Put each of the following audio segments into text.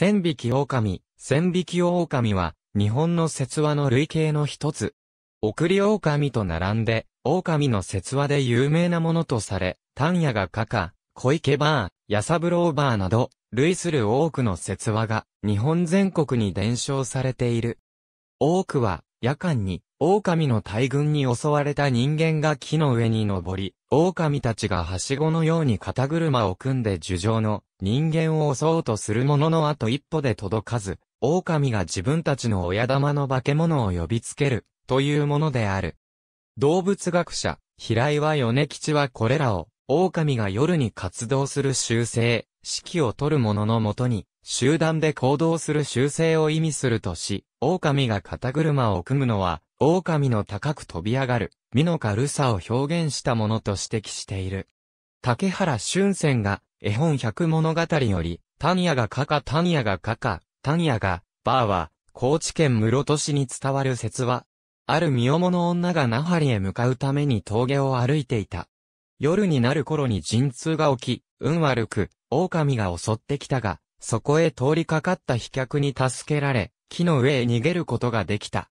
千匹狼、千匹狼は、日本の説話の類型の一つ。送り狼と並んで、狼の説話で有名なものとされ、丹野がカカ、小池バー、ヤサブローバーなど、類する多くの説話が、日本全国に伝承されている。多くは、夜間に、狼の大群に襲われた人間が木の上に登り、狼たちがはしごのように肩車を組んで樹上の人間を襲おうとするもののあと一歩で届かず、狼が自分たちの親玉の化け物を呼びつける、というものである。動物学者、平岩米吉はこれらを、狼が夜に活動する習性、指揮を取る者のもとに、集団で行動する習性を意味するとし、狼が肩車を組むのは、狼の高く飛び上がる、美の軽さを表現したものと指摘している。竹原俊仙が、絵本百物語より、タニヤがカカタニヤがカカ、タニヤが、バーは、高知県室戸市に伝わる説は、ある身重の女が那覇へ向かうために峠を歩いていた。夜になる頃に陣痛が起き、運悪く、狼が襲ってきたが、そこへ通りかかった飛脚に助けられ、木の上へ逃げることができた。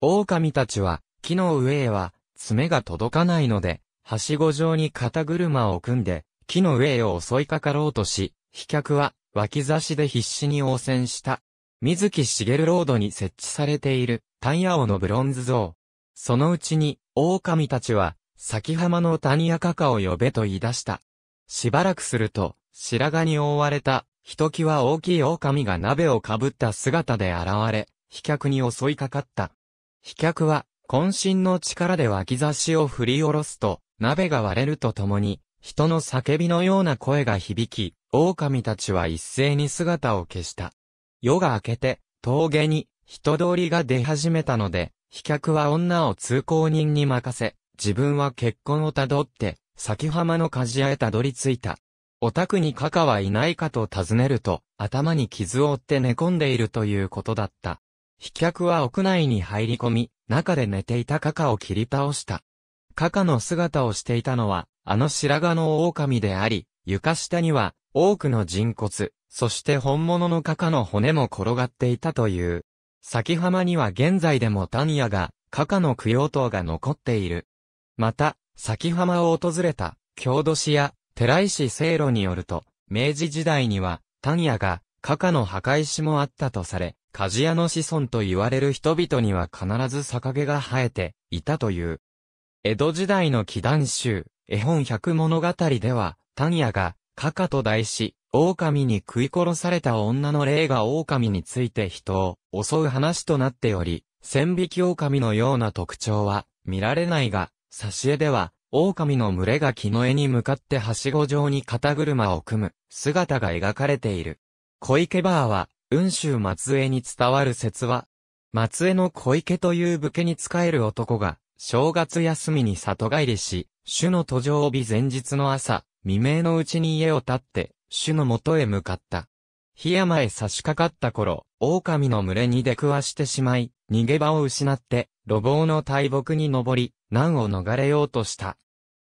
狼たちは、木の上へは、爪が届かないので、はしご状に肩車を組んで、木の上へ襲いかかろうとし、飛脚は脇差しで必死に応戦した。水木しげるロードに設置されている、タンヤオのブロンズ像。そのうちに、狼たちは、先浜の谷やカカを呼べと言い出した。しばらくすると、白髪に覆われた、ひときわ大きい狼が鍋をかぶった姿で現れ、飛脚に襲いかかった。飛脚は、渾身の力で脇差しを振り下ろすと、鍋が割れるとともに、人の叫びのような声が響き、狼たちは一斉に姿を消した。夜が明けて、峠に人通りが出始めたので、飛脚は女を通行人に任せ、自分は結婚をたどって、先浜の鍛冶屋へたどり着いた。お宅にカカはいないかと尋ねると、頭に傷を負って寝込んでいるということだった。飛脚は屋内に入り込み、中で寝ていたカカを切り倒した。カカの姿をしていたのは、あの白髪の狼であり、床下には、多くの人骨、そして本物のカカの骨も転がっていたという。先浜には現在でもタンヤが、カカの供養塔が残っている。また、先浜を訪れた、郷土史や、寺石聖路によると、明治時代には、タンヤが、カカの墓石もあったとされ、鍛冶屋の子孫と言われる人々には必ず逆毛が生えていたという。江戸時代の祈願集、絵本百物語では、タニヤが、カカと題し、狼に食い殺された女の霊が狼について人を襲う話となっており、千匹狼のような特徴は見られないが、挿絵では、狼の群れが木の絵に向かってはしご状に肩車を組む姿が描かれている。小池バーは、雲州松江に伝わる説は、松江の小池という武家に仕える男が、正月休みに里帰りし、主の途上日前日の朝、未明のうちに家を立って、主の元へ向かった。檜山へ差し掛かった頃、狼の群れに出くわしてしまい、逃げ場を失って、路傍の大木に登り、難を逃れようとした。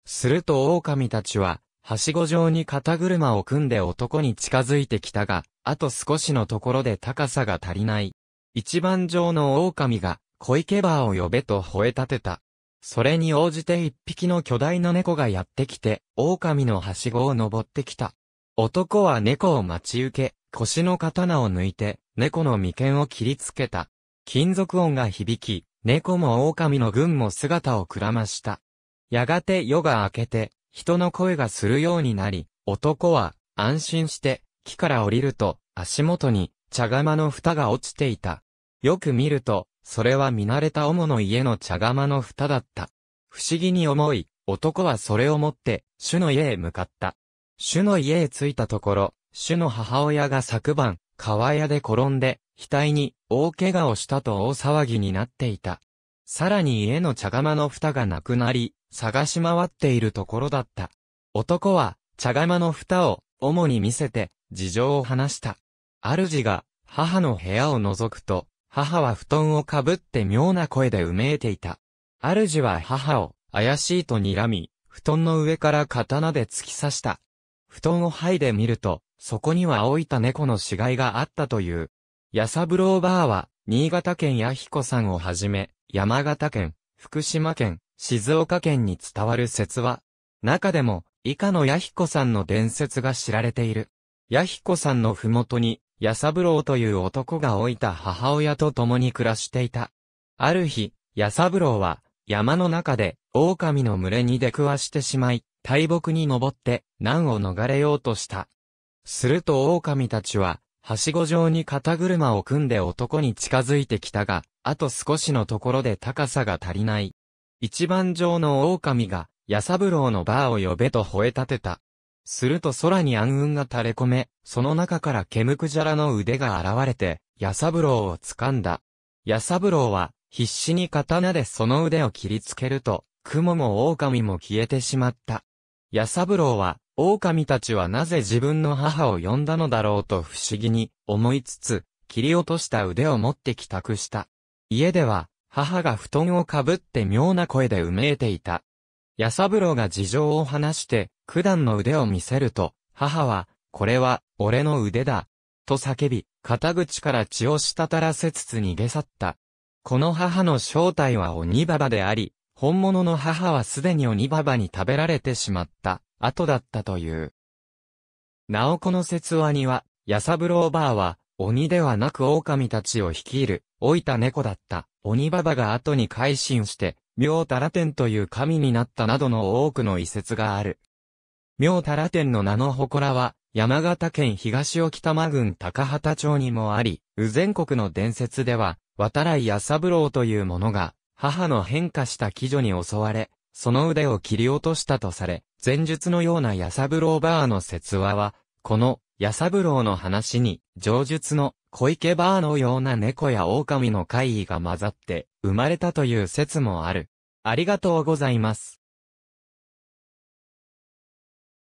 すると狼たちは、はしご状に肩車を組んで男に近づいてきたが、あと少しのところで高さが足りない。一番上の狼が、小池バーを呼べと吠え立てた。それに応じて一匹の巨大な猫がやってきて、狼のはしごを登ってきた。男は猫を待ち受け、腰の刀を抜いて、猫の眉間を切りつけた。金属音が響き、猫も狼の群も姿をくらました。やがて夜が明けて、人の声がするようになり、男は安心して木から降りると足元に茶釜の蓋が落ちていた。よく見るとそれは見慣れた主の家の茶釜の蓋だった。不思議に思い、男はそれを持って、主の家へ向かった。主の家へ着いたところ、主の母親が昨晩、川屋で転んで、額に大怪我をしたと大騒ぎになっていた。さらに家の茶釜の蓋がなくなり、探し回っているところだった。男は、茶釜の蓋を、主に見せて、事情を話した。主が、母の部屋を覗くと、母は布団をかぶって妙な声でうめいていた。主は母を、怪しいと睨み、布団の上から刀で突き刺した。布団を剥いでみると、そこには青いた猫の死骸があったという。やさぶろうばあは、新潟県や彦さんをはじめ、山形県、福島県、静岡県に伝わる説は、中でも、以下の弥彦さんの伝説が知られている。弥彦さんのふもとに、矢三郎という男が老いた母親と共に暮らしていた。ある日、矢三郎は、山の中で、狼の群れに出くわしてしまい、大木に登って、難を逃れようとした。すると狼たちは、はしご状に肩車を組んで男に近づいてきたが、あと少しのところで高さが足りない。一番上の狼が、矢三郎のバーを呼べと吠え立てた。すると空に暗雲が垂れ込め、その中からケムクジャラの腕が現れて、ヤサブロウを掴んだ。ヤサブロウは、必死に刀でその腕を切りつけると、雲も狼も消えてしまった。ヤサブロウは、狼たちはなぜ自分の母を呼んだのだろうと不思議に思いつつ、切り落とした腕を持って帰宅した。家では、母が布団をかぶって妙な声でうめいていた。ヤサブロウが事情を話して、九段の腕を見せると、母は、これは、俺の腕だ。と叫び、肩口から血を滴らせつつ逃げ去った。この母の正体は鬼ババであり、本物の母はすでに鬼ババに食べられてしまった、後だったという。なおこの説話には、ヤサブローバーは、鬼ではなく狼たちを率いる、老いた猫だった、鬼ババが後に改心して、妙たら天という神になったなどの多くの遺説がある。妙多羅天の名の祠は、山形県東沖玉郡高畑町にもあり、全国の伝説では、渡来八三郎という者が、母の変化した貴女に襲われ、その腕を切り落としたとされ、前述のような八三郎バーの説話は、この八三郎の話に、上述の小池バーのような猫や狼の怪異が混ざって生まれたという説もある。ありがとうございます。